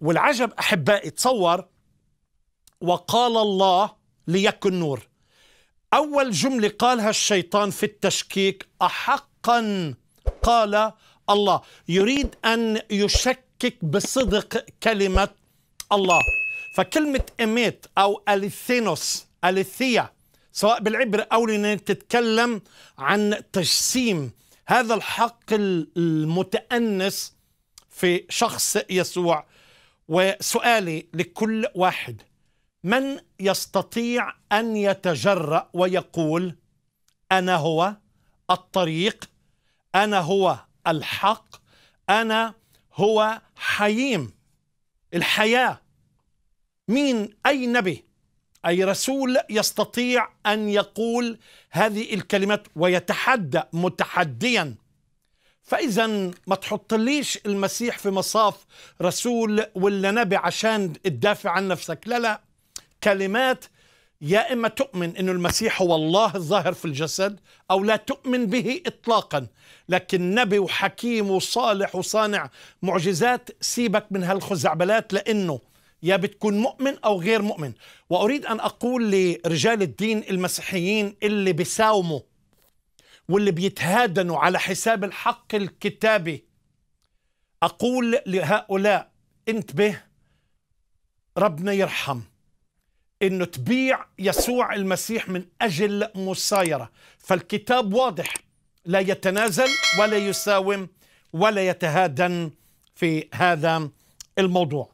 والعجب أحبائي تصور وقال الله ليكن نور أول جملة قالها الشيطان في التشكيك أحقا قال الله يريد أن يشكك بصدق كلمة الله فكلمة إميت أو أليثينوس أليثيا سواء بالعبر أو لان تتكلم عن تجسيم هذا الحق المتأنس في شخص يسوع وسؤالي لكل واحد من يستطيع ان يتجرأ ويقول انا هو الطريق انا هو الحق انا هو حييم الحياه مين اي نبي اي رسول يستطيع ان يقول هذه الكلمات ويتحدى متحديا فاذا ما تحطليش المسيح في مصاف رسول ولا نبي عشان تدافع عن نفسك لا لا كلمات يا اما تؤمن انه المسيح هو الله الظاهر في الجسد او لا تؤمن به اطلاقا لكن نبي وحكيم وصالح وصانع معجزات سيبك من هالخزعبلات لانه يا بتكون مؤمن او غير مؤمن واريد ان اقول لرجال الدين المسيحيين اللي بيساوموا واللي بيتهادنوا على حساب الحق الكتابي أقول لهؤلاء انتبه ربنا يرحم انه تبيع يسوع المسيح من اجل مسايره فالكتاب واضح لا يتنازل ولا يساوم ولا يتهادن في هذا الموضوع